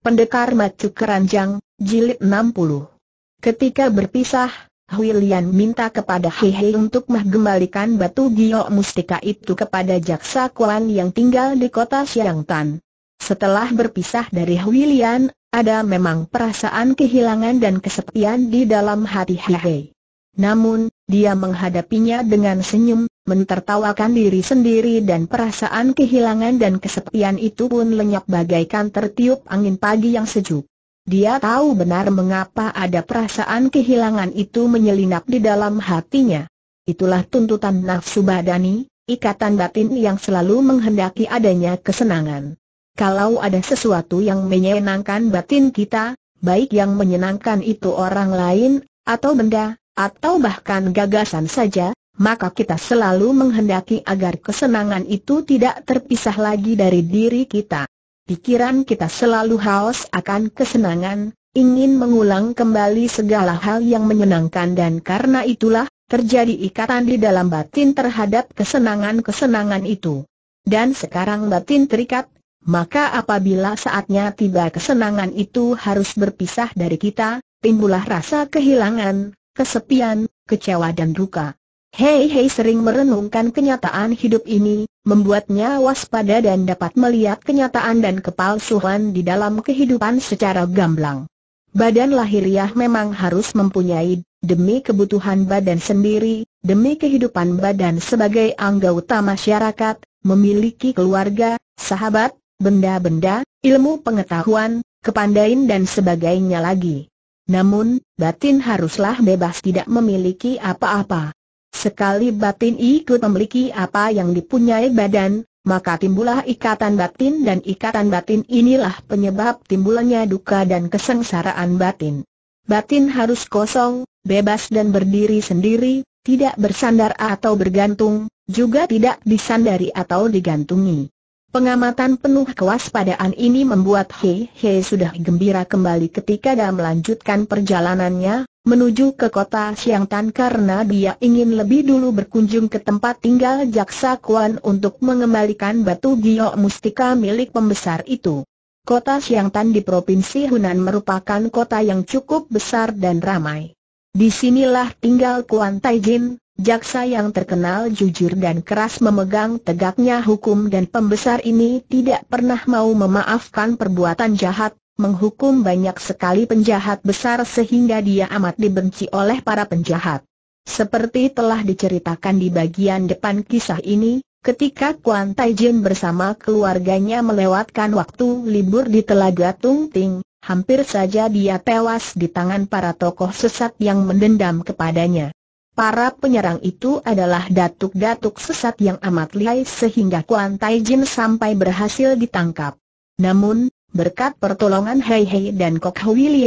Pendekar Macu Keranjang, Jilid 60 Ketika berpisah, Hui minta kepada Hei untuk mengembalikan batu giok mustika itu kepada jaksa Kuan yang tinggal di kota Xiangtan. Setelah berpisah dari Hui ada memang perasaan kehilangan dan kesepian di dalam hati Hei Namun, dia menghadapinya dengan senyum, mentertawakan diri sendiri dan perasaan kehilangan dan kesepian itu pun lenyap bagaikan tertiup angin pagi yang sejuk. Dia tahu benar mengapa ada perasaan kehilangan itu menyelinap di dalam hatinya. Itulah tuntutan nafsu badani, ikatan batin yang selalu menghendaki adanya kesenangan. Kalau ada sesuatu yang menyenangkan batin kita, baik yang menyenangkan itu orang lain, atau benda, atau bahkan gagasan saja, maka kita selalu menghendaki agar kesenangan itu tidak terpisah lagi dari diri kita. Pikiran kita selalu haus akan kesenangan, ingin mengulang kembali segala hal yang menyenangkan dan karena itulah, terjadi ikatan di dalam batin terhadap kesenangan-kesenangan itu. Dan sekarang batin terikat, maka apabila saatnya tiba kesenangan itu harus berpisah dari kita, timbullah rasa kehilangan, kesepian, kecewa dan duka. Hei Hei sering merenungkan kenyataan hidup ini, membuatnya waspada dan dapat melihat kenyataan dan kepalsuan di dalam kehidupan secara gamblang. Badan lahiriah memang harus mempunyai, demi kebutuhan badan sendiri, demi kehidupan badan sebagai anggota masyarakat, memiliki keluarga, sahabat, benda-benda, ilmu pengetahuan, kepandaian dan sebagainya lagi. Namun, batin haruslah bebas tidak memiliki apa-apa. Sekali batin ikut memiliki apa yang dipunyai badan, maka timbullah ikatan batin dan ikatan batin inilah penyebab timbulnya duka dan kesengsaraan batin. Batin harus kosong, bebas dan berdiri sendiri, tidak bersandar atau bergantung, juga tidak disandari atau digantungi. Pengamatan penuh kewaspadaan ini membuat Hei Hei sudah gembira kembali ketika dia melanjutkan perjalanannya, menuju ke kota Siangtan karena dia ingin lebih dulu berkunjung ke tempat tinggal Jaksa Kuan untuk mengembalikan batu giok mustika milik pembesar itu. Kota Siangtan di Provinsi Hunan merupakan kota yang cukup besar dan ramai. Disinilah tinggal Kuan Taijin, jaksa yang terkenal jujur dan keras memegang tegaknya hukum dan pembesar ini tidak pernah mau memaafkan perbuatan jahat, menghukum banyak sekali penjahat besar sehingga dia amat dibenci oleh para penjahat. Seperti telah diceritakan di bagian depan kisah ini, ketika Kuan Tai bersama keluarganya melewatkan waktu libur di Telaga Tung Ting, hampir saja dia tewas di tangan para tokoh sesat yang mendendam kepadanya. Para penyerang itu adalah datuk-datuk sesat yang amat lihai sehingga Kuan Tai sampai berhasil ditangkap. Namun, Berkat pertolongan Hei Hei dan Kok Hui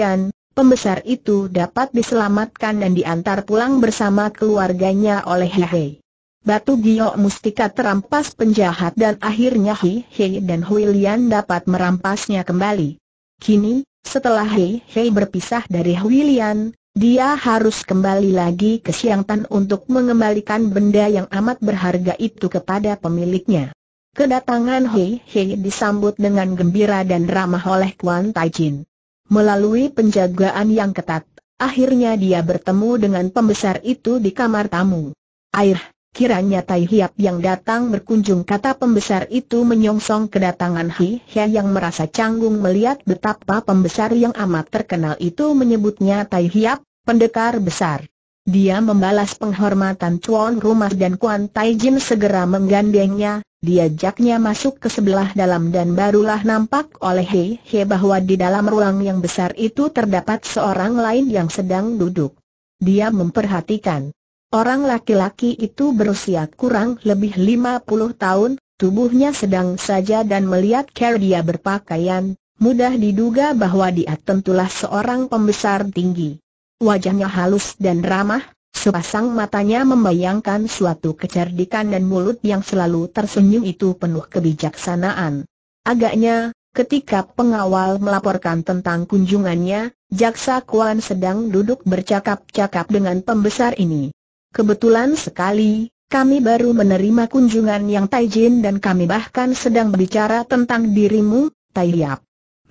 pembesar itu dapat diselamatkan dan diantar pulang bersama keluarganya oleh Hei Hei. Batu giok mustika terampas penjahat dan akhirnya Hei Hei dan Hui dapat merampasnya kembali. Kini, setelah Hei Hei berpisah dari Hui dia harus kembali lagi ke Siangtan untuk mengembalikan benda yang amat berharga itu kepada pemiliknya. Kedatangan Hei Hei disambut dengan gembira dan ramah oleh Kuan Tai Chin. Melalui penjagaan yang ketat, akhirnya dia bertemu dengan pembesar itu di kamar tamu. Air, kiranya Tai Hiap yang datang berkunjung kata pembesar itu menyongsong kedatangan Hei Hei yang merasa canggung melihat betapa pembesar yang amat terkenal itu menyebutnya Tai Hiap, pendekar besar. Dia membalas penghormatan Chuan Rumah dan Kuan Taijin segera menggandengnya, diajaknya masuk ke sebelah dalam dan barulah nampak oleh He He bahwa di dalam ruang yang besar itu terdapat seorang lain yang sedang duduk. Dia memperhatikan. Orang laki-laki itu berusia kurang lebih 50 tahun, tubuhnya sedang saja dan melihat cara dia berpakaian, mudah diduga bahwa dia tentulah seorang pembesar tinggi. Wajahnya halus dan ramah, Sepasang matanya membayangkan suatu kecerdikan dan mulut yang selalu tersenyum itu penuh kebijaksanaan. Agaknya, ketika pengawal melaporkan tentang kunjungannya, Jaksa Kuan sedang duduk bercakap-cakap dengan pembesar ini. Kebetulan sekali, kami baru menerima kunjungan yang Taijin dan kami bahkan sedang berbicara tentang dirimu, Tai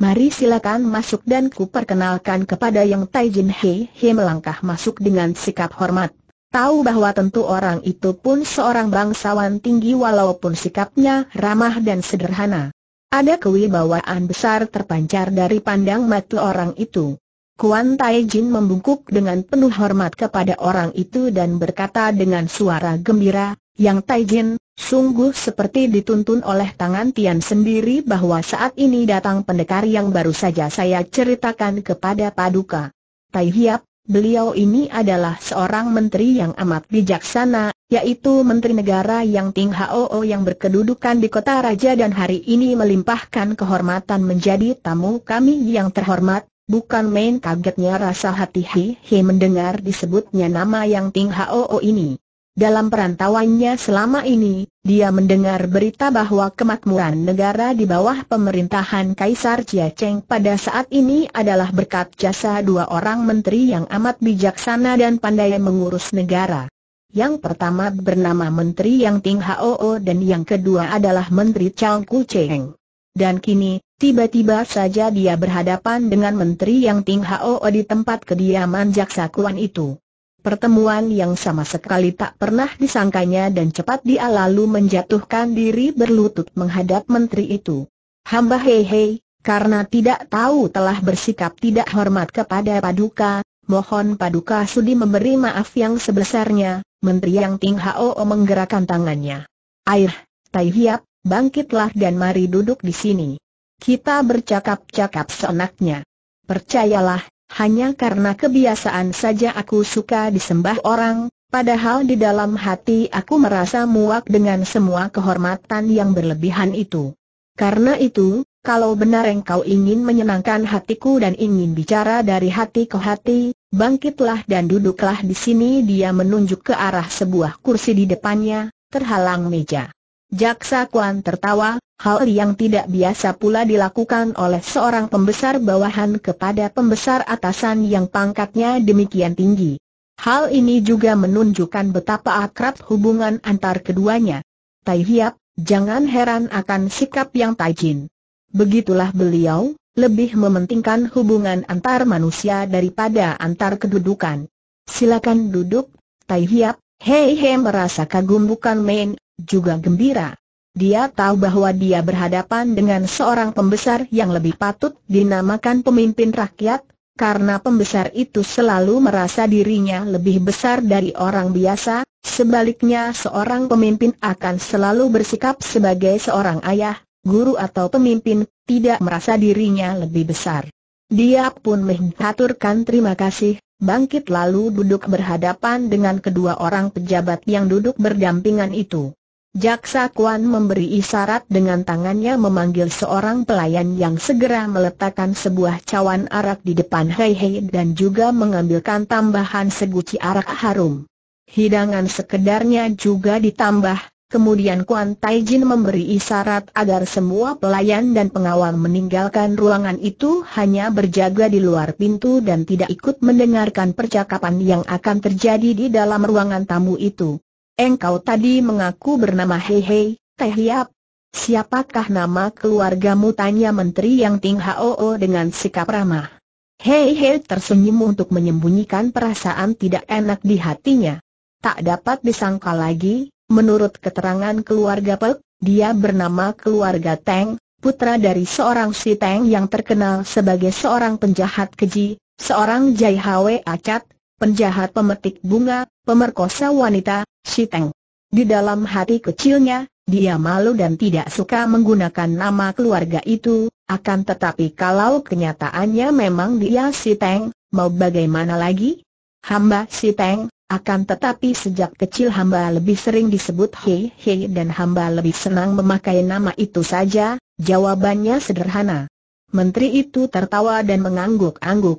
Mari silakan masuk dan kuperkenalkan kepada yang Tai Jin He melangkah masuk dengan sikap hormat. Tahu bahwa tentu orang itu pun seorang bangsawan tinggi walaupun sikapnya ramah dan sederhana. Ada kewibawaan besar terpancar dari pandang mata orang itu. Kuan Tai Jin membungkuk dengan penuh hormat kepada orang itu dan berkata dengan suara gembira, yang Taijin, sungguh seperti dituntun oleh tangan Tian sendiri bahwa saat ini datang pendekar yang baru saja saya ceritakan kepada Paduka. Tai Hiap, beliau ini adalah seorang menteri yang amat bijaksana, yaitu menteri negara yang Ting Hao yang berkedudukan di kota raja dan hari ini melimpahkan kehormatan menjadi tamu kami yang terhormat. Bukan main kagetnya rasa hati Hi Hi mendengar disebutnya nama yang Ting Hao ini. Dalam perantauannya selama ini, dia mendengar berita bahwa kemakmuran negara di bawah pemerintahan Kaisar Chia Cheng pada saat ini adalah berkat jasa dua orang menteri yang amat bijaksana dan pandai mengurus negara. Yang pertama bernama Menteri Yang Ting Hoo dan yang kedua adalah Menteri Chao Ku Cheng. Dan kini, tiba-tiba saja dia berhadapan dengan Menteri Yang Ting Hoo di tempat kediaman Jaksa Kuan itu. Pertemuan yang sama sekali tak pernah disangkanya dan cepat dia lalu menjatuhkan diri berlutut menghadap menteri itu. Hamba hei hei, karena tidak tahu telah bersikap tidak hormat kepada Paduka, mohon Paduka sudi memberi maaf yang sebesarnya, Menteri Yang Ting Hao menggerakkan tangannya. Air, Tai Hiap, bangkitlah dan mari duduk di sini. Kita bercakap-cakap seenaknya. Percayalah, hanya karena kebiasaan saja aku suka disembah orang, padahal di dalam hati aku merasa muak dengan semua kehormatan yang berlebihan itu. Karena itu, kalau benar engkau ingin menyenangkan hatiku dan ingin bicara dari hati ke hati, bangkitlah dan duduklah di sini dia menunjuk ke arah sebuah kursi di depannya, terhalang meja. Jaksa Kuan tertawa, hal yang tidak biasa pula dilakukan oleh seorang pembesar bawahan kepada pembesar atasan yang pangkatnya demikian tinggi. Hal ini juga menunjukkan betapa akrab hubungan antar keduanya. Tai Hiap, jangan heran akan sikap yang tajin. Begitulah beliau, lebih mementingkan hubungan antar manusia daripada antar kedudukan. Silakan duduk, Tai Hiap, Hei He merasa kagum bukan main, juga gembira. Dia tahu bahwa dia berhadapan dengan seorang pembesar yang lebih patut dinamakan pemimpin rakyat, karena pembesar itu selalu merasa dirinya lebih besar dari orang biasa, sebaliknya seorang pemimpin akan selalu bersikap sebagai seorang ayah, guru atau pemimpin, tidak merasa dirinya lebih besar. Dia pun menghaturkan terima kasih, bangkit lalu duduk berhadapan dengan kedua orang pejabat yang duduk berdampingan itu. Jaksa Kuan memberi isyarat dengan tangannya memanggil seorang pelayan yang segera meletakkan sebuah cawan arak di depan Hei Hei dan juga mengambilkan tambahan seguci arak harum. Hidangan sekedarnya juga ditambah, kemudian Kuan Taijin memberi isyarat agar semua pelayan dan pengawal meninggalkan ruangan itu hanya berjaga di luar pintu dan tidak ikut mendengarkan percakapan yang akan terjadi di dalam ruangan tamu itu. Engkau tadi mengaku bernama Hei Hei, Teh Hiap. Siapakah nama keluargamu? Tanya Menteri Yang Ting Hoo dengan sikap ramah. Hei tersenyum untuk menyembunyikan perasaan tidak enak di hatinya. Tak dapat disangka lagi, menurut keterangan keluarga Pek, dia bernama keluarga Teng, putra dari seorang si Teng yang terkenal sebagai seorang penjahat keji, seorang Jai Hwe Acat, penjahat pemetik bunga, pemerkosa wanita, Si Teng. Di dalam hati kecilnya, dia malu dan tidak suka menggunakan nama keluarga itu, akan tetapi kalau kenyataannya memang dia si Teng, mau bagaimana lagi? Hamba si Teng, akan tetapi sejak kecil hamba lebih sering disebut Hei Hei dan hamba lebih senang memakai nama itu saja, jawabannya sederhana. Menteri itu tertawa dan mengangguk-angguk.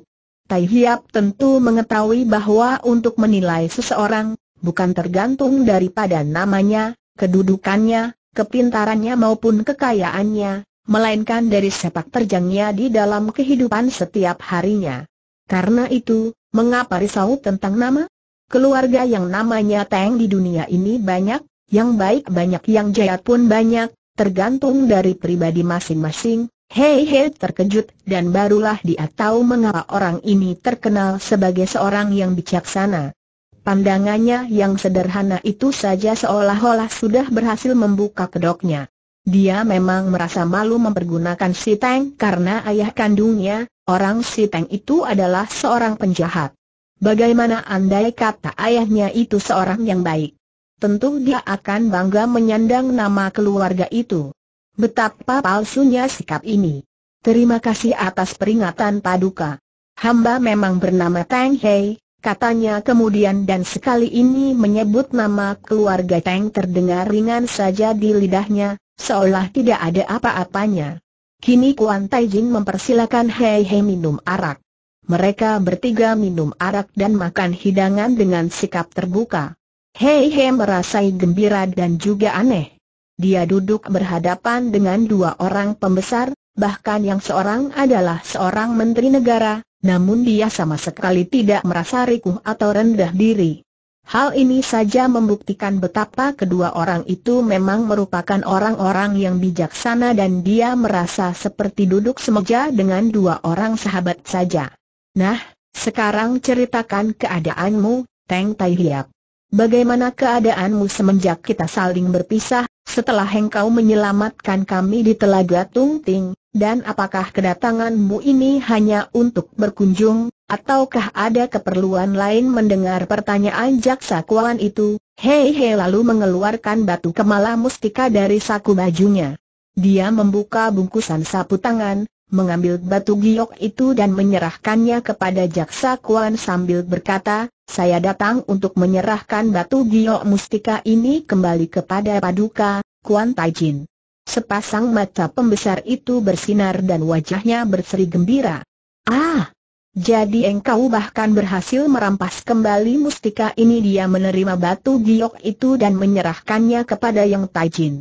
Tai Hiap tentu mengetahui bahwa untuk menilai seseorang, bukan tergantung daripada namanya, kedudukannya, kepintarannya maupun kekayaannya, melainkan dari sepak terjangnya di dalam kehidupan setiap harinya. Karena itu, mengapa risau tentang nama? Keluarga yang namanya Teng di dunia ini banyak, yang baik banyak yang jahat pun banyak, tergantung dari pribadi masing-masing, Hei Hei terkejut dan barulah dia tahu mengapa orang ini terkenal sebagai seorang yang bijaksana. Pandangannya yang sederhana itu saja seolah-olah sudah berhasil membuka kedoknya. Dia memang merasa malu mempergunakan si Teng karena ayah kandungnya, orang si Teng itu adalah seorang penjahat. Bagaimana andai kata ayahnya itu seorang yang baik? Tentu dia akan bangga menyandang nama keluarga itu. Betapa palsunya sikap ini. Terima kasih atas peringatan Paduka. Hamba memang bernama Teng Hei, katanya kemudian dan sekali ini menyebut nama keluarga Teng terdengar ringan saja di lidahnya, seolah tidak ada apa-apanya. Kini Kuan Tai Jin mempersilakan Hei Hei minum arak. Mereka bertiga minum arak dan makan hidangan dengan sikap terbuka. Hei Hei merasa gembira dan juga aneh. Dia duduk berhadapan dengan dua orang pembesar, bahkan yang seorang adalah seorang menteri negara, namun dia sama sekali tidak merasa rikuh atau rendah diri. Hal ini saja membuktikan betapa kedua orang itu memang merupakan orang-orang yang bijaksana dan dia merasa seperti duduk semeja dengan dua orang sahabat saja. Nah, sekarang ceritakan keadaanmu, Teng Tai Hiap. Bagaimana keadaanmu semenjak kita saling berpisah, setelah engkau menyelamatkan kami di Telaga Tungting, dan apakah kedatanganmu ini hanya untuk berkunjung, ataukah ada keperluan lain mendengar pertanyaan jaksa kuan itu? Hei hei lalu mengeluarkan batu kemala mustika dari saku bajunya. Dia membuka bungkusan sapu tangan, mengambil batu giok itu dan menyerahkannya kepada jaksa kuan sambil berkata, saya datang untuk menyerahkan batu giok mustika ini kembali kepada Paduka, Kuan Taijin. Sepasang mata pembesar itu bersinar dan wajahnya berseri gembira. Ah! Jadi engkau bahkan berhasil merampas kembali mustika ini dia menerima batu giok itu dan menyerahkannya kepada Yang Taijin.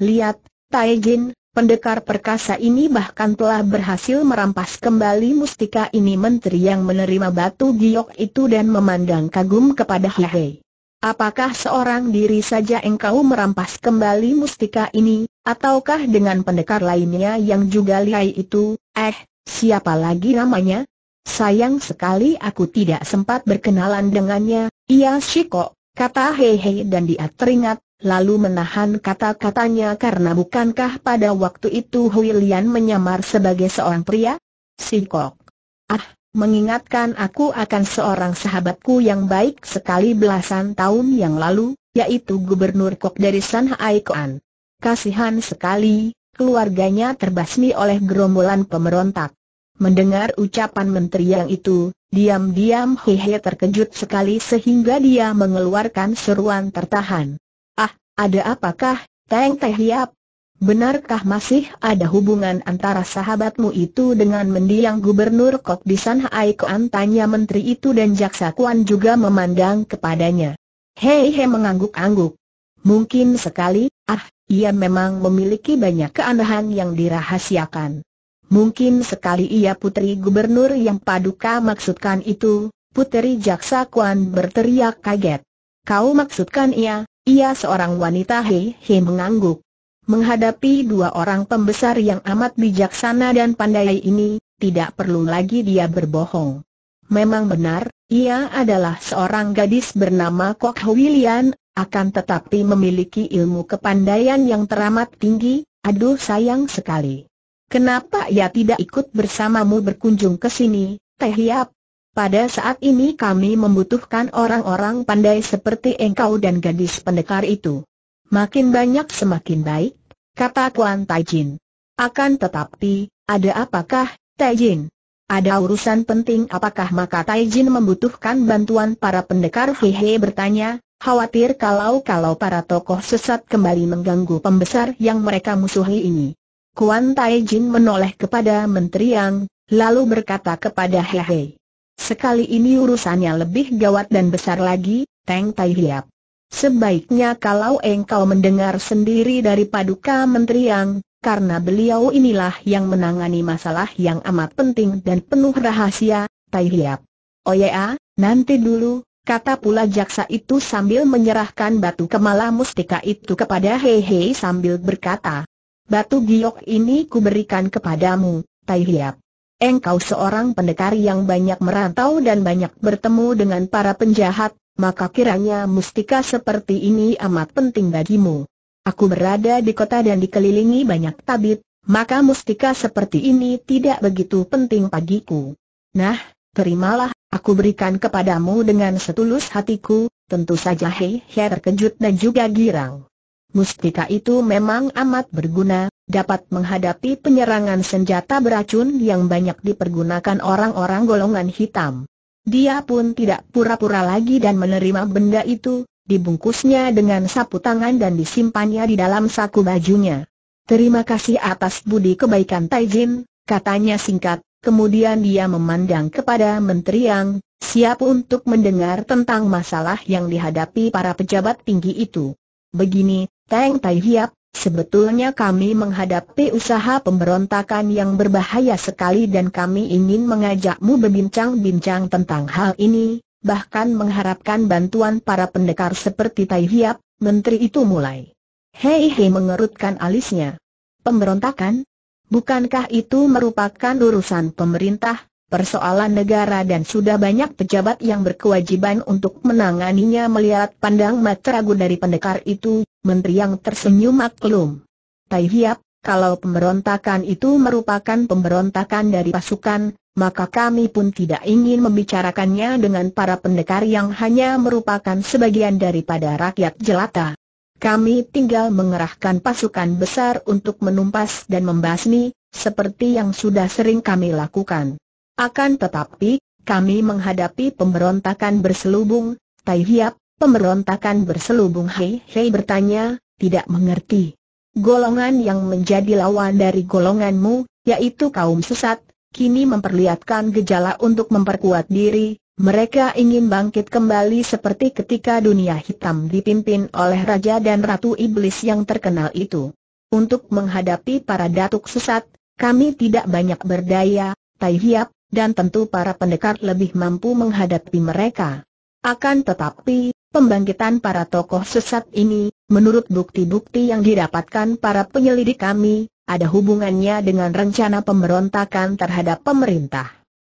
Lihat, Taijin, Pendekar perkasa ini bahkan telah berhasil merampas kembali mustika ini menteri yang menerima batu giok itu dan memandang kagum kepada Hehe. Apakah seorang diri saja engkau merampas kembali mustika ini, ataukah dengan pendekar lainnya yang juga lihai itu, eh, siapa lagi namanya? Sayang sekali aku tidak sempat berkenalan dengannya, iya Shiko, kata Hehe dan dia teringat, lalu menahan kata-katanya karena bukankah pada waktu itu Hui menyamar sebagai seorang pria? Singkok. Ah, mengingatkan aku akan seorang sahabatku yang baik sekali belasan tahun yang lalu, yaitu Gubernur Kok dari Sanhai Koan. Kasihan sekali, keluarganya terbasmi oleh gerombolan pemberontak. Mendengar ucapan menteri yang itu, diam-diam Hehe terkejut sekali sehingga dia mengeluarkan seruan tertahan. Ada apakah, Teng Teh Hiap? Benarkah masih ada hubungan antara sahabatmu itu dengan mendiang gubernur Kok di sana Hai Kuan? Tanya menteri itu dan Jaksa Kuan juga memandang kepadanya. Hei hei mengangguk-angguk. Mungkin sekali, ah, ia memang memiliki banyak keanehan yang dirahasiakan. Mungkin sekali ia putri gubernur yang paduka maksudkan itu, putri Jaksa Kuan berteriak kaget. Kau maksudkan ia, ia seorang wanita he-he mengangguk. Menghadapi dua orang pembesar yang amat bijaksana dan pandai ini, tidak perlu lagi dia berbohong. Memang benar, ia adalah seorang gadis bernama Kok Huilian, akan tetapi memiliki ilmu kepandaian yang teramat tinggi, aduh sayang sekali. Kenapa ia tidak ikut bersamamu berkunjung ke sini, Teh Hiap? Pada saat ini kami membutuhkan orang-orang pandai seperti engkau dan gadis pendekar itu. Makin banyak semakin baik, kata Kuan Taijin. Akan tetapi, ada apakah, Taijin? Ada urusan penting apakah maka Taijin membutuhkan bantuan para pendekar Hehe bertanya, khawatir kalau-kalau para tokoh sesat kembali mengganggu pembesar yang mereka musuhi ini. Kuan Taijin menoleh kepada Menteri Yang, lalu berkata kepada Hehe. Sekali ini urusannya lebih gawat dan besar lagi, Teng Tai Hiap. Sebaiknya kalau engkau mendengar sendiri dari Paduka Menteri Yang, karena beliau inilah yang menangani masalah yang amat penting dan penuh rahasia, Tai Hiap. Oh ya, nanti dulu, kata pula jaksa itu sambil menyerahkan batu kemala mustika itu kepada Hehe sambil berkata, Batu giok ini kuberikan kepadamu, Tai Hiap engkau seorang pendekar yang banyak merantau dan banyak bertemu dengan para penjahat, maka kiranya mustika seperti ini amat penting bagimu. Aku berada di kota dan dikelilingi banyak tabib, maka mustika seperti ini tidak begitu penting bagiku. Nah, terimalah, aku berikan kepadamu dengan setulus hatiku, tentu saja Hei Hei terkejut dan juga girang. Mustika itu memang amat berguna, dapat menghadapi penyerangan senjata beracun yang banyak dipergunakan orang-orang golongan hitam. Dia pun tidak pura-pura lagi dan menerima benda itu, dibungkusnya dengan sapu tangan dan disimpannya di dalam saku bajunya. Terima kasih atas budi kebaikan Taijin, katanya singkat, kemudian dia memandang kepada Menteri Yang, siap untuk mendengar tentang masalah yang dihadapi para pejabat tinggi itu. Begini, Teng Tai Hiap, Sebetulnya kami menghadapi usaha pemberontakan yang berbahaya sekali dan kami ingin mengajakmu berbincang-bincang tentang hal ini, bahkan mengharapkan bantuan para pendekar seperti Tai Hiap, menteri itu mulai. Hei hei mengerutkan alisnya. Pemberontakan? Bukankah itu merupakan urusan pemerintah, persoalan negara dan sudah banyak pejabat yang berkewajiban untuk menanganinya melihat pandang mata ragu dari pendekar itu, menteri yang tersenyum maklum. Tai Hiap, kalau pemberontakan itu merupakan pemberontakan dari pasukan, maka kami pun tidak ingin membicarakannya dengan para pendekar yang hanya merupakan sebagian daripada rakyat jelata. Kami tinggal mengerahkan pasukan besar untuk menumpas dan membasmi, seperti yang sudah sering kami lakukan. Akan tetapi, kami menghadapi pemberontakan berselubung, Tai Hiap, pemberontakan berselubung Hei Hei bertanya, tidak mengerti. Golongan yang menjadi lawan dari golonganmu, yaitu kaum sesat, kini memperlihatkan gejala untuk memperkuat diri, mereka ingin bangkit kembali seperti ketika dunia hitam dipimpin oleh raja dan ratu iblis yang terkenal itu. Untuk menghadapi para datuk sesat, kami tidak banyak berdaya, Tai Hiap, dan tentu para pendekar lebih mampu menghadapi mereka. Akan tetapi, pembangkitan para tokoh sesat ini, menurut bukti-bukti yang didapatkan para penyelidik kami, ada hubungannya dengan rencana pemberontakan terhadap pemerintah.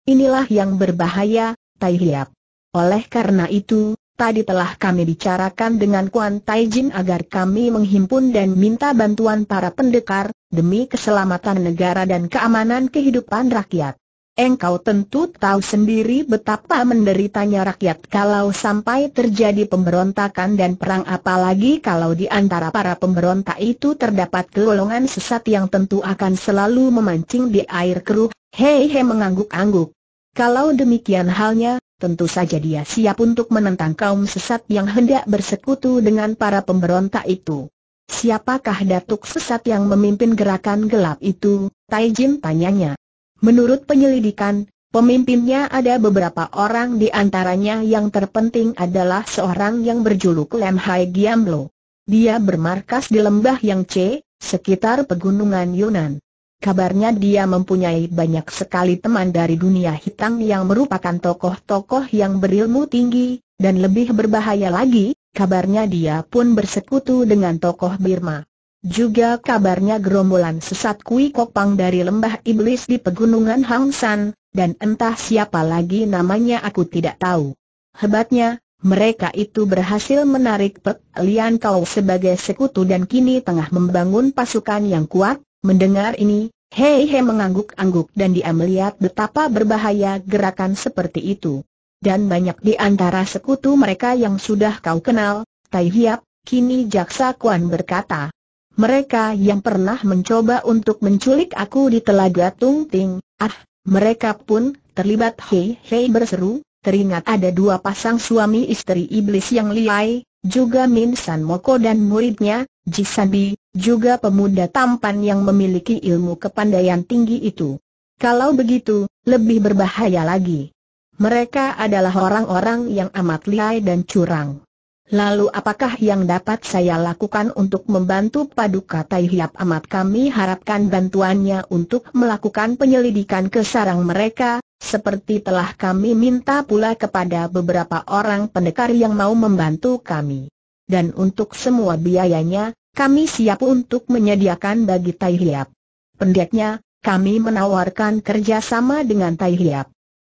Inilah yang berbahaya, Tai Hiap. Oleh karena itu, tadi telah kami bicarakan dengan Kuan Tai agar kami menghimpun dan minta bantuan para pendekar, demi keselamatan negara dan keamanan kehidupan rakyat. Engkau tentu tahu sendiri betapa menderitanya rakyat kalau sampai terjadi pemberontakan dan perang apalagi kalau di antara para pemberontak itu terdapat golongan sesat yang tentu akan selalu memancing di air keruh. Hei hei, mengangguk-angguk. Kalau demikian halnya, tentu saja dia siap untuk menentang kaum sesat yang hendak bersekutu dengan para pemberontak itu. Siapakah datuk sesat yang memimpin gerakan gelap itu? Taijin tanyanya. Menurut penyelidikan, pemimpinnya ada beberapa orang di antaranya yang terpenting adalah seorang yang berjuluk Lem Hai Giamlo. Dia bermarkas di lembah yang C, sekitar pegunungan Yunan. Kabarnya dia mempunyai banyak sekali teman dari dunia hitam yang merupakan tokoh-tokoh yang berilmu tinggi, dan lebih berbahaya lagi, kabarnya dia pun bersekutu dengan tokoh Birma. Juga kabarnya gerombolan sesat Kui kopang dari lembah iblis di pegunungan Hang San, dan entah siapa lagi namanya aku tidak tahu. Hebatnya, mereka itu berhasil menarik Pek Lian Kau sebagai sekutu dan kini tengah membangun pasukan yang kuat, mendengar ini, Hei Hei mengangguk-angguk dan dia melihat betapa berbahaya gerakan seperti itu. Dan banyak di antara sekutu mereka yang sudah kau kenal, Tai Hiap, kini Jaksa Kuan berkata. Mereka yang pernah mencoba untuk menculik aku di telaga Tungting, ah, mereka pun terlibat hei hei berseru, teringat ada dua pasang suami istri iblis yang liai, juga Min San Moko dan muridnya, Ji San Bi, juga pemuda tampan yang memiliki ilmu kepandaian tinggi itu. Kalau begitu, lebih berbahaya lagi. Mereka adalah orang-orang yang amat lihai dan curang. Lalu apakah yang dapat saya lakukan untuk membantu Paduka Tai Amat kami harapkan bantuannya untuk melakukan penyelidikan ke sarang mereka, seperti telah kami minta pula kepada beberapa orang pendekar yang mau membantu kami. Dan untuk semua biayanya, kami siap untuk menyediakan bagi Tai Hiap. Pendeknya, kami menawarkan kerjasama dengan Tai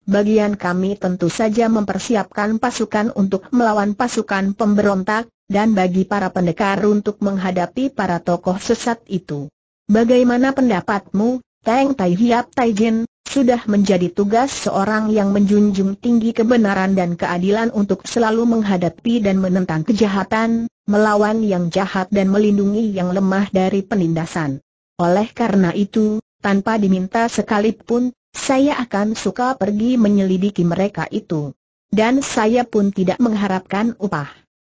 Bagian kami tentu saja mempersiapkan pasukan untuk melawan pasukan pemberontak, dan bagi para pendekar untuk menghadapi para tokoh sesat itu. Bagaimana pendapatmu, Teng Tai Hiap Tai Jin, sudah menjadi tugas seorang yang menjunjung tinggi kebenaran dan keadilan untuk selalu menghadapi dan menentang kejahatan, melawan yang jahat dan melindungi yang lemah dari penindasan. Oleh karena itu, tanpa diminta sekalipun, saya akan suka pergi menyelidiki mereka itu. Dan saya pun tidak mengharapkan upah.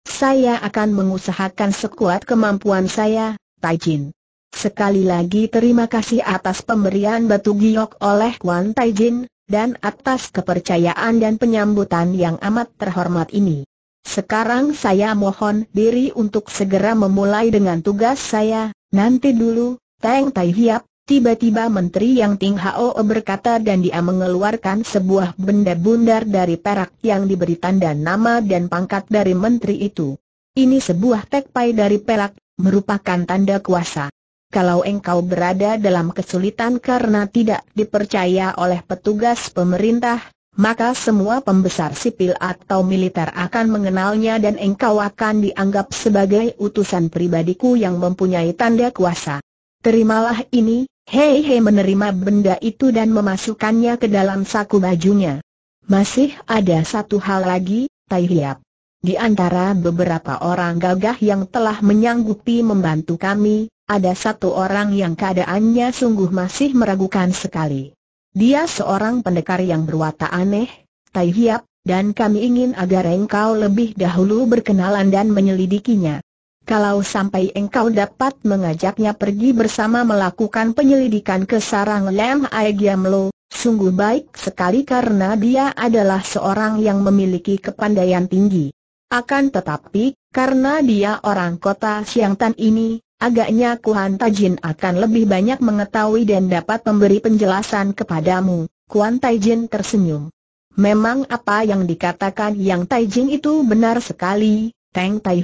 Saya akan mengusahakan sekuat kemampuan saya, Taijin. Sekali lagi terima kasih atas pemberian batu giok oleh Kwan Taijin, dan atas kepercayaan dan penyambutan yang amat terhormat ini. Sekarang saya mohon diri untuk segera memulai dengan tugas saya, nanti dulu, Teng Tai Hiap, Tiba-tiba Menteri Yang Ting Hao berkata dan dia mengeluarkan sebuah benda bundar dari perak yang diberi tanda nama dan pangkat dari menteri itu. Ini sebuah tekpai dari perak, merupakan tanda kuasa. Kalau engkau berada dalam kesulitan karena tidak dipercaya oleh petugas pemerintah, maka semua pembesar sipil atau militer akan mengenalnya dan engkau akan dianggap sebagai utusan pribadiku yang mempunyai tanda kuasa. Terimalah ini, Hei Hei menerima benda itu dan memasukkannya ke dalam saku bajunya. Masih ada satu hal lagi, Tai Hiap. Di antara beberapa orang gagah yang telah menyanggupi membantu kami, ada satu orang yang keadaannya sungguh masih meragukan sekali. Dia seorang pendekar yang berwatak aneh, Tai Hiap, dan kami ingin agar engkau lebih dahulu berkenalan dan menyelidikinya. Kalau sampai engkau dapat mengajaknya pergi bersama melakukan penyelidikan ke sarang Lem Aigiamlo, sungguh baik sekali karena dia adalah seorang yang memiliki kepandaian tinggi. Akan tetapi, karena dia orang kota Siangtan ini, agaknya Kuan Tajin akan lebih banyak mengetahui dan dapat memberi penjelasan kepadamu. Kuan Tajin tersenyum. Memang apa yang dikatakan Yang Tajin itu benar sekali, Teng Tai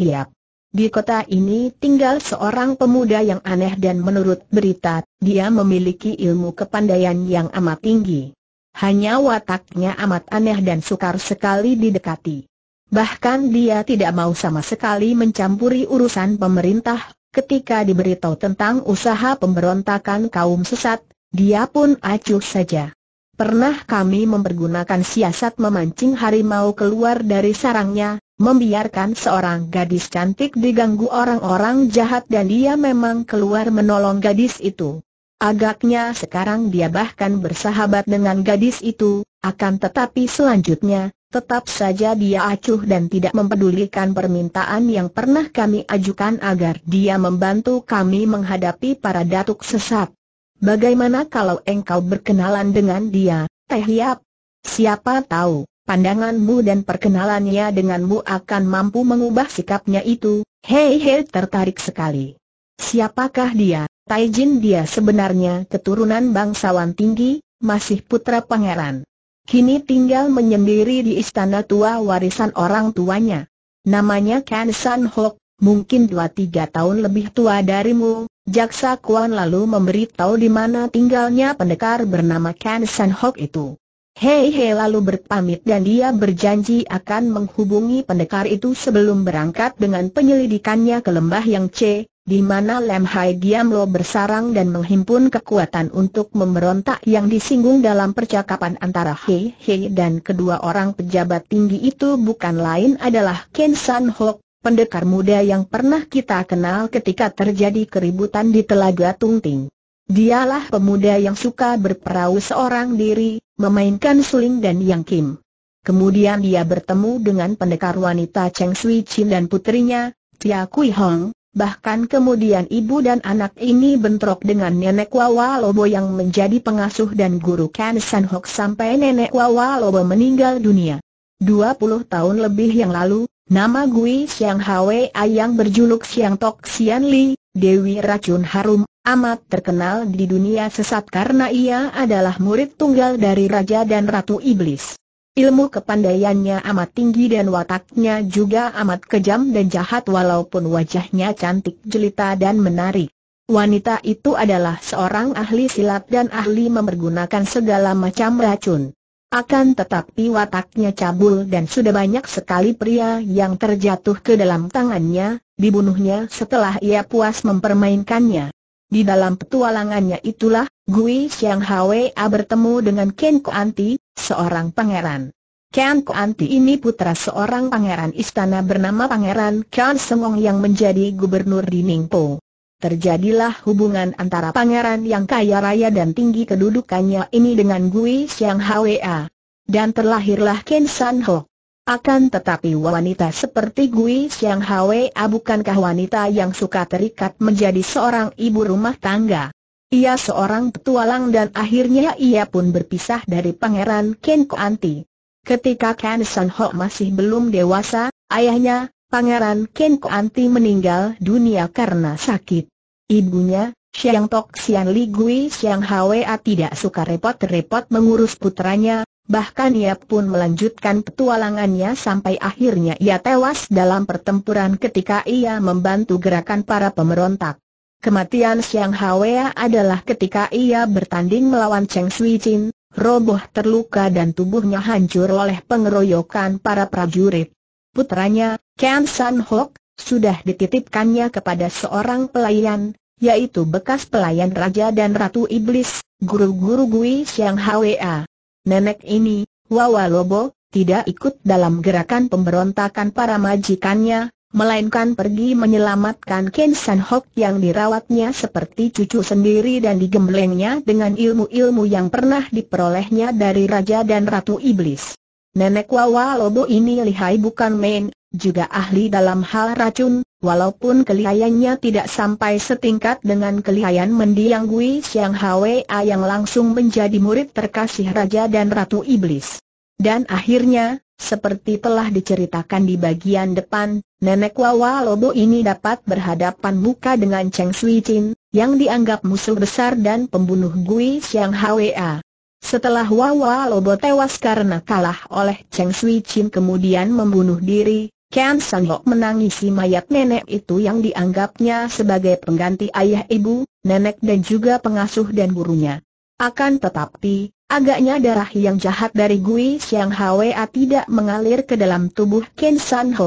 di kota ini tinggal seorang pemuda yang aneh dan menurut berita, dia memiliki ilmu kepandaian yang amat tinggi. Hanya wataknya amat aneh dan sukar sekali didekati. Bahkan dia tidak mau sama sekali mencampuri urusan pemerintah, ketika diberitahu tentang usaha pemberontakan kaum sesat, dia pun acuh saja. Pernah kami mempergunakan siasat memancing harimau keluar dari sarangnya, membiarkan seorang gadis cantik diganggu orang-orang jahat dan dia memang keluar menolong gadis itu. Agaknya sekarang dia bahkan bersahabat dengan gadis itu, akan tetapi selanjutnya, tetap saja dia acuh dan tidak mempedulikan permintaan yang pernah kami ajukan agar dia membantu kami menghadapi para datuk sesat. Bagaimana kalau engkau berkenalan dengan dia, Teh Yap? Siapa tahu, pandanganmu dan perkenalannya denganmu akan mampu mengubah sikapnya itu, hei hei tertarik sekali. Siapakah dia? Taijin dia sebenarnya keturunan bangsawan tinggi, masih putra pangeran. Kini tinggal menyendiri di istana tua warisan orang tuanya. Namanya Kan San Hok, mungkin 2 tiga tahun lebih tua darimu. Jaksa Kuan lalu memberitahu di mana tinggalnya pendekar bernama Kan San Hok itu. Hei Hei lalu berpamit dan dia berjanji akan menghubungi pendekar itu sebelum berangkat dengan penyelidikannya ke lembah yang C, di mana Lem Hai Giamlo bersarang dan menghimpun kekuatan untuk memberontak yang disinggung dalam percakapan antara Hei Hei dan kedua orang pejabat tinggi itu bukan lain adalah Ken San Hok, pendekar muda yang pernah kita kenal ketika terjadi keributan di Telaga Tungting. Dialah pemuda yang suka berperahu seorang diri, memainkan suling dan yang kim. Kemudian dia bertemu dengan pendekar wanita Cheng Sui Chin dan putrinya, Tia Kui Hong, bahkan kemudian ibu dan anak ini bentrok dengan nenek Wawa Lobo yang menjadi pengasuh dan guru Ken San Hok sampai nenek Wawa Lobo meninggal dunia. 20 tahun lebih yang lalu, Nama Gui Xiang Hwei yang berjuluk Xiang Tok Xian Li, Dewi Racun Harum, amat terkenal di dunia sesat karena ia adalah murid tunggal dari Raja dan Ratu Iblis. Ilmu kepandaiannya amat tinggi dan wataknya juga amat kejam dan jahat walaupun wajahnya cantik jelita dan menarik. Wanita itu adalah seorang ahli silat dan ahli memergunakan segala macam racun. Akan tetapi wataknya cabul dan sudah banyak sekali pria yang terjatuh ke dalam tangannya, dibunuhnya setelah ia puas mempermainkannya. Di dalam petualangannya itulah, Gui Xiang Hwa bertemu dengan Ken Kuanti, seorang pangeran. Ken Kuanti ini putra seorang pangeran istana bernama Pangeran Kan Sengong yang menjadi gubernur di Ningpo terjadilah hubungan antara pangeran yang kaya raya dan tinggi kedudukannya ini dengan Gui Xiang Hwa. Dan terlahirlah Ken San Ho. Akan tetapi wanita seperti Gui Xiang Hwa bukankah wanita yang suka terikat menjadi seorang ibu rumah tangga. Ia seorang petualang dan akhirnya ia pun berpisah dari pangeran Ken Koanti. Ketika Ken San Ho masih belum dewasa, ayahnya, Pangeran Ken Kuanti meninggal dunia karena sakit. Ibunya, Xiang Tok Xian Li Gui Xiang Hwa tidak suka repot-repot mengurus putranya, bahkan ia pun melanjutkan petualangannya sampai akhirnya ia tewas dalam pertempuran ketika ia membantu gerakan para pemberontak. Kematian Xiang Hwa adalah ketika ia bertanding melawan Cheng Sui Chin, roboh terluka dan tubuhnya hancur oleh pengeroyokan para prajurit. Putranya, Ken San Hok, sudah dititipkannya kepada seorang pelayan, yaitu bekas pelayan Raja dan Ratu Iblis, guru-guru Gui Siang Hwa. Nenek ini, Wawa Lobo, tidak ikut dalam gerakan pemberontakan para majikannya, melainkan pergi menyelamatkan Ken San Hok yang dirawatnya seperti cucu sendiri dan digemblengnya dengan ilmu-ilmu yang pernah diperolehnya dari Raja dan Ratu Iblis. Nenek Wawa Lobo ini lihai bukan main, juga ahli dalam hal racun, walaupun kelihayannya tidak sampai setingkat dengan kelihayan mendiang Gui Xiang Hwa yang langsung menjadi murid terkasih Raja dan Ratu Iblis. Dan akhirnya, seperti telah diceritakan di bagian depan, Nenek Wawa Lobo ini dapat berhadapan muka dengan Cheng Sui Chin, yang dianggap musuh besar dan pembunuh Gui Xiang Hwa. Setelah Wawa Lobo tewas karena kalah oleh Cheng Sui Chin kemudian membunuh diri, Ken San menangisi mayat nenek itu yang dianggapnya sebagai pengganti ayah ibu, nenek dan juga pengasuh dan gurunya. Akan tetapi, agaknya darah yang jahat dari Gui Xiang Hwa tidak mengalir ke dalam tubuh Ken San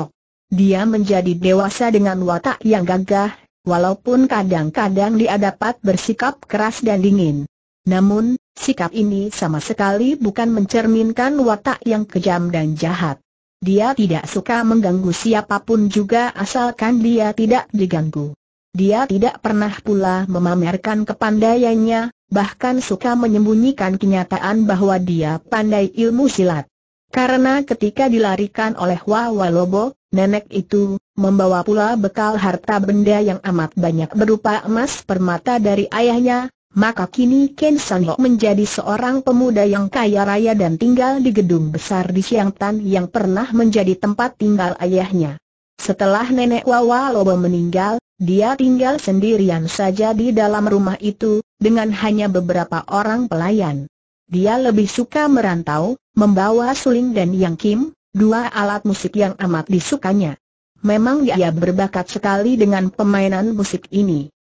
Dia menjadi dewasa dengan watak yang gagah, walaupun kadang-kadang dia dapat bersikap keras dan dingin. Namun, sikap ini sama sekali bukan mencerminkan watak yang kejam dan jahat. Dia tidak suka mengganggu siapapun juga asalkan dia tidak diganggu. Dia tidak pernah pula memamerkan kepandaiannya, bahkan suka menyembunyikan kenyataan bahwa dia pandai ilmu silat. Karena ketika dilarikan oleh Wawa Lobo, nenek itu membawa pula bekal harta benda yang amat banyak berupa emas permata dari ayahnya, maka kini Ken San menjadi seorang pemuda yang kaya raya dan tinggal di gedung besar di Siang yang pernah menjadi tempat tinggal ayahnya. Setelah nenek Wawa Lobo meninggal, dia tinggal sendirian saja di dalam rumah itu, dengan hanya beberapa orang pelayan. Dia lebih suka merantau, membawa suling dan yang kim, dua alat musik yang amat disukanya. Memang dia berbakat sekali dengan pemainan musik ini.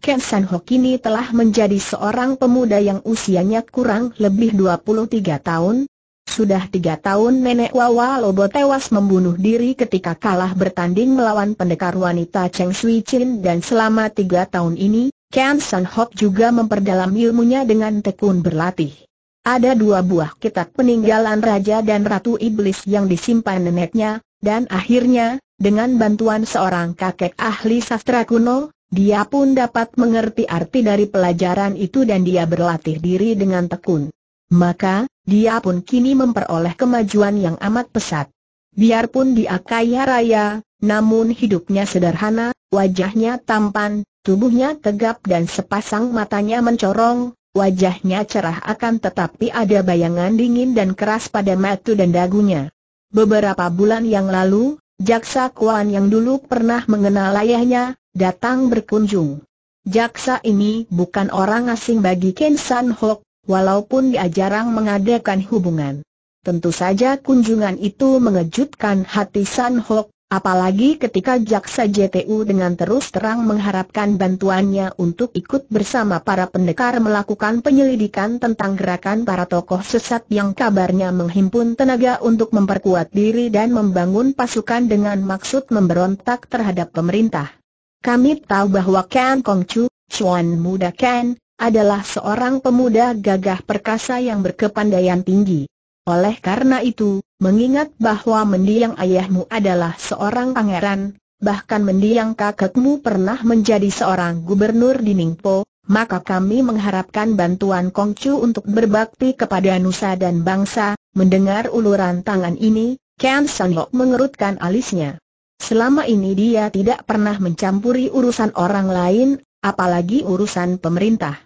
Ken San Ho kini telah menjadi seorang pemuda yang usianya kurang lebih 23 tahun. Sudah tiga tahun nenek Wawa Lobo tewas membunuh diri ketika kalah bertanding melawan pendekar wanita Cheng Sui Chin dan selama tiga tahun ini, Ken San Ho juga memperdalam ilmunya dengan tekun berlatih. Ada dua buah kitab peninggalan Raja dan Ratu Iblis yang disimpan neneknya, dan akhirnya, dengan bantuan seorang kakek ahli sastra kuno, dia pun dapat mengerti arti dari pelajaran itu dan dia berlatih diri dengan tekun. Maka, dia pun kini memperoleh kemajuan yang amat pesat. Biarpun dia kaya raya, namun hidupnya sederhana, wajahnya tampan, tubuhnya tegap dan sepasang matanya mencorong, wajahnya cerah akan tetapi ada bayangan dingin dan keras pada matu dan dagunya. Beberapa bulan yang lalu, Jaksa Kuan yang dulu pernah mengenal ayahnya, datang berkunjung. Jaksa ini bukan orang asing bagi Ken San Hok, walaupun dia jarang mengadakan hubungan. Tentu saja kunjungan itu mengejutkan hati San Hok, Apalagi ketika jaksa JTU dengan terus terang mengharapkan bantuannya untuk ikut bersama para pendekar melakukan penyelidikan tentang gerakan para tokoh sesat yang kabarnya menghimpun tenaga untuk memperkuat diri dan membangun pasukan dengan maksud memberontak terhadap pemerintah. Kami tahu bahwa Ken Kong Chu, Chuan Muda Ken, adalah seorang pemuda gagah perkasa yang berkepandaian tinggi. Oleh karena itu, mengingat bahwa mendiang ayahmu adalah seorang pangeran, bahkan mendiang kakekmu pernah menjadi seorang gubernur di Ningpo, maka kami mengharapkan bantuan Kongcu untuk berbakti kepada nusa dan bangsa. Mendengar uluran tangan ini, Ken Sanlok mengerutkan alisnya. Selama ini dia tidak pernah mencampuri urusan orang lain, apalagi urusan pemerintah.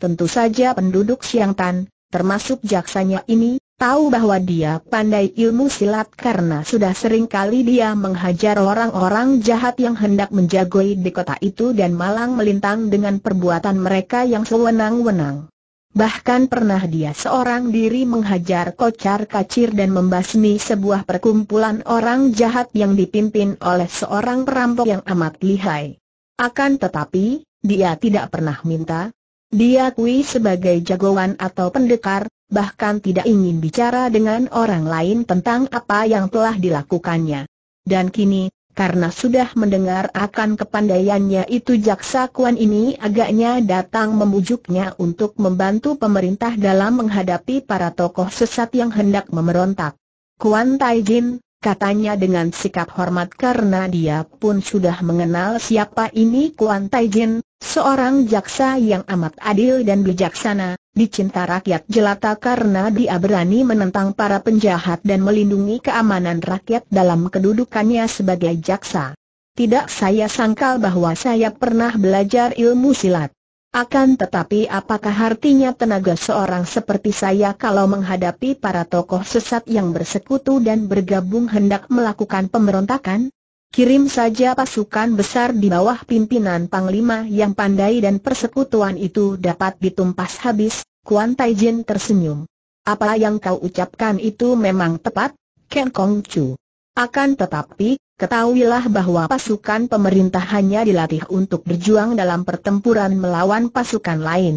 Tentu saja penduduk Siang Tan, termasuk jaksanya ini, Tahu bahwa dia pandai ilmu silat karena sudah sering kali dia menghajar orang-orang jahat yang hendak menjagoi di kota itu dan malang melintang dengan perbuatan mereka yang sewenang-wenang. Bahkan pernah dia seorang diri menghajar kocar kacir dan membasmi sebuah perkumpulan orang jahat yang dipimpin oleh seorang perampok yang amat lihai. Akan tetapi, dia tidak pernah minta, diakui sebagai jagoan atau pendekar, bahkan tidak ingin bicara dengan orang lain tentang apa yang telah dilakukannya. Dan kini, karena sudah mendengar akan kepandaiannya itu jaksa Kuan ini agaknya datang membujuknya untuk membantu pemerintah dalam menghadapi para tokoh sesat yang hendak memberontak. Kuan Taijin, katanya dengan sikap hormat karena dia pun sudah mengenal siapa ini Kuan Taijin. Seorang jaksa yang amat adil dan bijaksana, dicinta rakyat jelata karena dia berani menentang para penjahat dan melindungi keamanan rakyat dalam kedudukannya sebagai jaksa. Tidak saya sangkal bahwa saya pernah belajar ilmu silat. Akan tetapi apakah artinya tenaga seorang seperti saya kalau menghadapi para tokoh sesat yang bersekutu dan bergabung hendak melakukan pemberontakan? kirim saja pasukan besar di bawah pimpinan Panglima yang pandai dan persekutuan itu dapat ditumpas habis, Kuan Taijin tersenyum. Apa yang kau ucapkan itu memang tepat, Ken Kong Chu. Akan tetapi, ketahuilah bahwa pasukan pemerintah hanya dilatih untuk berjuang dalam pertempuran melawan pasukan lain.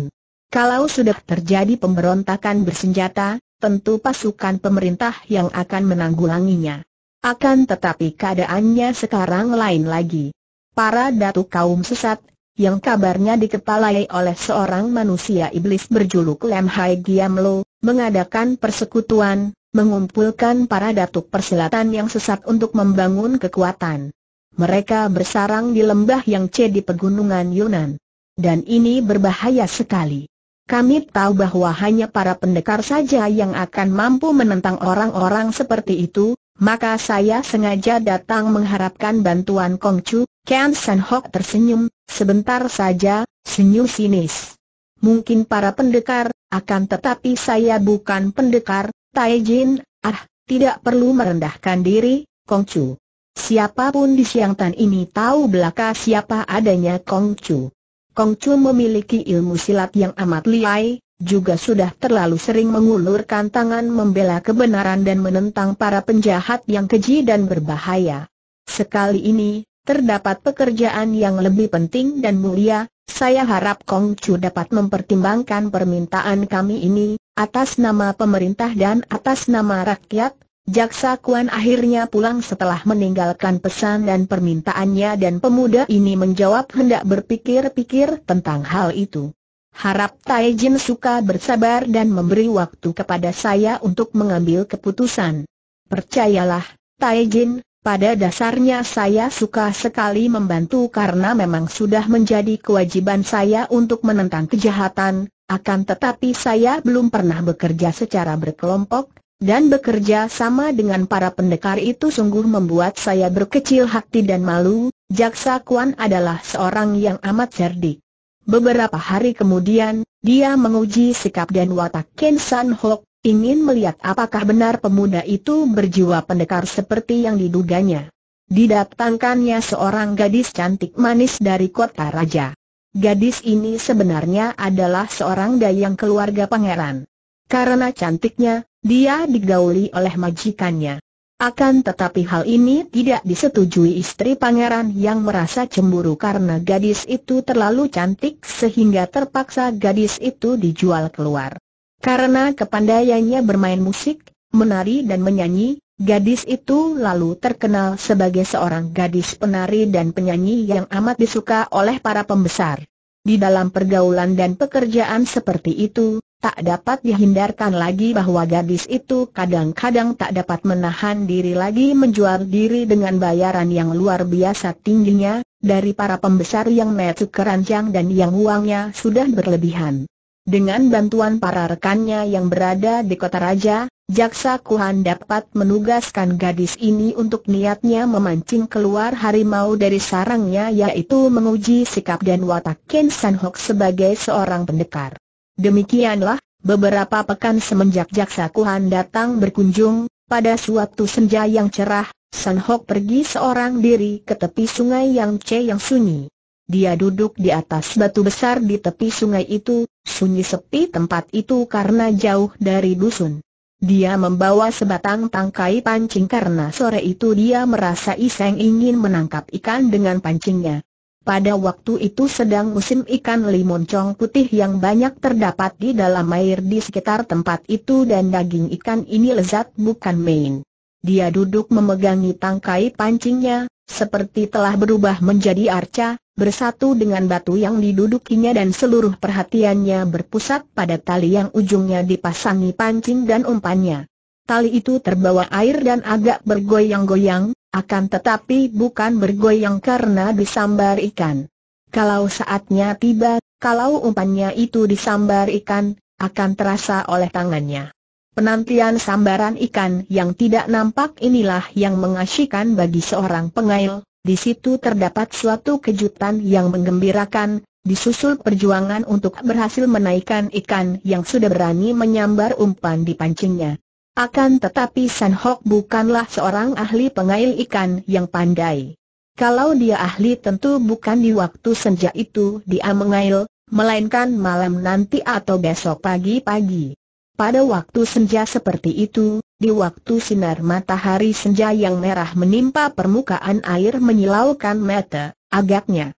Kalau sudah terjadi pemberontakan bersenjata, tentu pasukan pemerintah yang akan menanggulanginya. Akan tetapi keadaannya sekarang lain lagi. Para datuk kaum sesat, yang kabarnya dikepalai oleh seorang manusia iblis berjuluk Lem Hai Giamlo, mengadakan persekutuan, mengumpulkan para datuk persilatan yang sesat untuk membangun kekuatan. Mereka bersarang di lembah yang C di pegunungan Yunan. Dan ini berbahaya sekali. Kami tahu bahwa hanya para pendekar saja yang akan mampu menentang orang-orang seperti itu, maka saya sengaja datang mengharapkan bantuan Kong Chu. Ken San Hok tersenyum, sebentar saja, senyum sinis. Mungkin para pendekar, akan tetapi saya bukan pendekar, Tai Jin, ah, tidak perlu merendahkan diri, Kong Chu. Siapapun di siang tan ini tahu belaka siapa adanya Kong Chu. Kong Chu memiliki ilmu silat yang amat liai, juga sudah terlalu sering mengulurkan tangan membela kebenaran dan menentang para penjahat yang keji dan berbahaya. Sekali ini, terdapat pekerjaan yang lebih penting dan mulia, saya harap Kong Chu dapat mempertimbangkan permintaan kami ini, atas nama pemerintah dan atas nama rakyat, Jaksa Kuan akhirnya pulang setelah meninggalkan pesan dan permintaannya dan pemuda ini menjawab hendak berpikir-pikir tentang hal itu. Harap Tai Jin suka bersabar dan memberi waktu kepada saya untuk mengambil keputusan. Percayalah, Tai Jin, pada dasarnya saya suka sekali membantu karena memang sudah menjadi kewajiban saya untuk menentang kejahatan, akan tetapi saya belum pernah bekerja secara berkelompok, dan bekerja sama dengan para pendekar itu sungguh membuat saya berkecil hati dan malu, Jaksa Kuan adalah seorang yang amat cerdik. Beberapa hari kemudian, dia menguji sikap dan watak Ken San Hok, ingin melihat apakah benar pemuda itu berjiwa pendekar seperti yang diduganya. Didatangkannya seorang gadis cantik manis dari kota raja. Gadis ini sebenarnya adalah seorang dayang keluarga pangeran. Karena cantiknya, dia digauli oleh majikannya. Akan tetapi hal ini tidak disetujui istri pangeran yang merasa cemburu karena gadis itu terlalu cantik sehingga terpaksa gadis itu dijual keluar. Karena kepandaiannya bermain musik, menari dan menyanyi, gadis itu lalu terkenal sebagai seorang gadis penari dan penyanyi yang amat disuka oleh para pembesar. Di dalam pergaulan dan pekerjaan seperti itu, Tak dapat dihindarkan lagi bahwa gadis itu kadang-kadang tak dapat menahan diri lagi menjual diri dengan bayaran yang luar biasa tingginya, dari para pembesar yang metu keranjang dan yang uangnya sudah berlebihan. Dengan bantuan para rekannya yang berada di kota raja, Jaksa Kuhan dapat menugaskan gadis ini untuk niatnya memancing keluar harimau dari sarangnya yaitu menguji sikap dan watak Ken San Hok sebagai seorang pendekar. Demikianlah, beberapa pekan semenjak Jaksa Kuhan datang berkunjung, pada suatu senja yang cerah, San Hok pergi seorang diri ke tepi sungai yang C yang sunyi. Dia duduk di atas batu besar di tepi sungai itu, sunyi sepi tempat itu karena jauh dari dusun. Dia membawa sebatang tangkai pancing karena sore itu dia merasa iseng ingin menangkap ikan dengan pancingnya. Pada waktu itu sedang musim ikan limoncong putih yang banyak terdapat di dalam air di sekitar tempat itu dan daging ikan ini lezat bukan main. Dia duduk memegangi tangkai pancingnya, seperti telah berubah menjadi arca, bersatu dengan batu yang didudukinya dan seluruh perhatiannya berpusat pada tali yang ujungnya dipasangi pancing dan umpannya. Tali itu terbawa air dan agak bergoyang-goyang, akan tetapi bukan bergoyang karena disambar ikan. Kalau saatnya tiba, kalau umpannya itu disambar ikan, akan terasa oleh tangannya. Penantian sambaran ikan yang tidak nampak inilah yang mengasyikan bagi seorang pengail, di situ terdapat suatu kejutan yang menggembirakan, disusul perjuangan untuk berhasil menaikkan ikan yang sudah berani menyambar umpan di pancingnya. Akan tetapi San Hok bukanlah seorang ahli pengail ikan yang pandai. Kalau dia ahli tentu bukan di waktu senja itu dia mengail, melainkan malam nanti atau besok pagi-pagi. Pada waktu senja seperti itu, di waktu sinar matahari senja yang merah menimpa permukaan air menyilaukan mata, agaknya